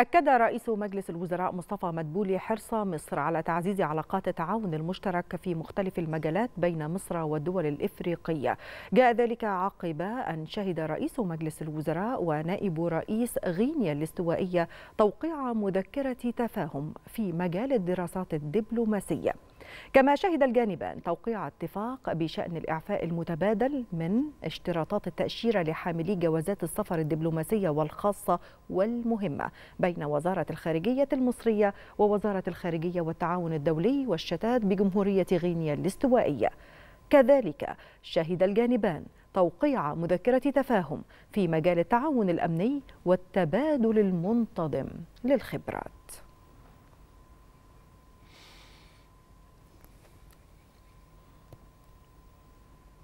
أكد رئيس مجلس الوزراء مصطفى مدبولي حرص مصر على تعزيز علاقات التعاون المشترك في مختلف المجالات بين مصر والدول الإفريقية جاء ذلك عقب أن شهد رئيس مجلس الوزراء ونائب رئيس غينيا الاستوائية توقيع مذكرة تفاهم في مجال الدراسات الدبلوماسية كما شهد الجانبان توقيع اتفاق بشأن الإعفاء المتبادل من اشتراطات التأشيرة لحاملي جوازات السفر الدبلوماسية والخاصة والمهمة بين بين وزارة الخارجية المصرية ووزارة الخارجية والتعاون الدولي والشتات بجمهورية غينيا الاستوائية كذلك شهد الجانبان توقيع مذكرة تفاهم في مجال التعاون الأمني والتبادل المنتظم للخبرات